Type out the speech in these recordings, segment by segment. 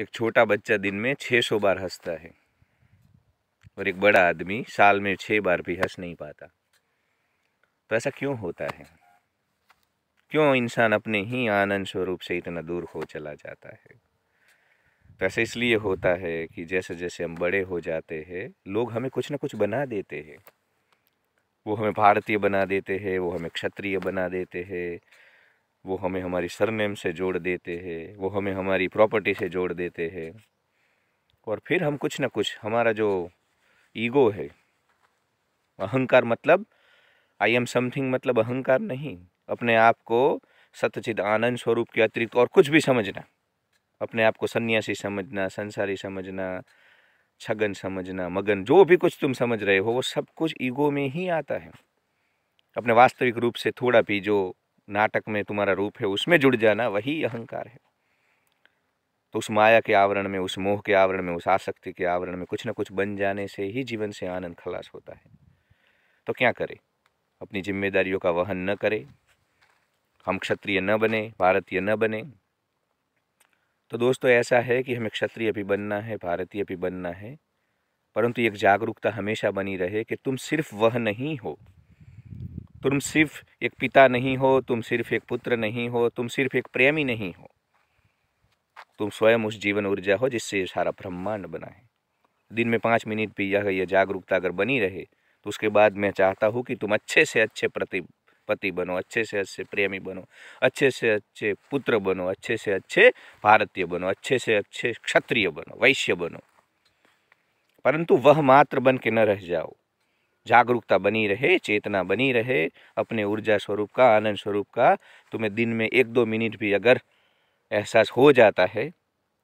एक छोटा बच्चा दिन में छः सौ बार हंसता है और एक बड़ा आदमी साल में छः बार भी हंस नहीं पाता तो ऐसा क्यों होता है क्यों इंसान अपने ही आनंद स्वरूप से इतना दूर हो चला जाता है तो ऐसा इसलिए होता है कि जैसे जैसे हम बड़े हो जाते हैं लोग हमें कुछ ना कुछ बना देते हैं वो हमें भारतीय बना देते हैं वो हमें क्षत्रिय बना देते हैं वो हमें हमारी सरनेम से जोड़ देते हैं वो हमें हमारी प्रॉपर्टी से जोड़ देते हैं और फिर हम कुछ ना कुछ हमारा जो ईगो है अहंकार मतलब आई एम समथिंग मतलब अहंकार नहीं अपने आप को सत्यचिद आनंद स्वरूप के अतिरिक्त और कुछ भी समझना अपने आप को सन्यासी समझना संसारी समझना छगन समझना मगन जो भी कुछ तुम समझ रहे हो वो सब कुछ ईगो में ही आता है अपने वास्तविक रूप से थोड़ा भी जो नाटक में तुम्हारा रूप है उसमें जुड़ जाना वही अहंकार है तो उस माया के आवरण में उस मोह के आवरण में उस आसक्ति के आवरण में कुछ ना कुछ बन जाने से ही जीवन से आनंद खलास होता है तो क्या करें अपनी जिम्मेदारियों का वहन न करें हम क्षत्रिय न बने भारतीय न बने तो दोस्तों ऐसा है कि हमें क्षत्रिय भी बनना है भारतीय भी बनना है परंतु एक जागरूकता हमेशा बनी रहे कि तुम सिर्फ वह नहीं हो तुम सिर्फ एक पिता नहीं हो तुम सिर्फ एक पुत्र नहीं हो तुम सिर्फ एक प्रेमी नहीं हो तुम स्वयं उस जीवन ऊर्जा हो जिससे सारा ब्रह्मांड बना है दिन में पाँच मिनट भी यह यह जागरूकता अगर बनी रहे तो उसके बाद मैं चाहता हूँ कि तुम अच्छे से अच्छे प्रति पति बनो अच्छे से अच्छे प्रेमी बनो अच्छे से अच्छे पुत्र बनो अच्छे से अच्छे भारतीय बनो अच्छे से अच्छे क्षत्रिय बनो वैश्य बनो परंतु वह मात्र बन के न रह जाओ जागरूकता बनी रहे चेतना बनी रहे अपने ऊर्जा स्वरूप का आनंद स्वरूप का तुम्हें दिन में एक दो मिनट भी अगर एहसास हो जाता है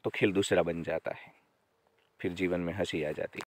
तो खेल दूसरा बन जाता है फिर जीवन में हंसी आ जाती है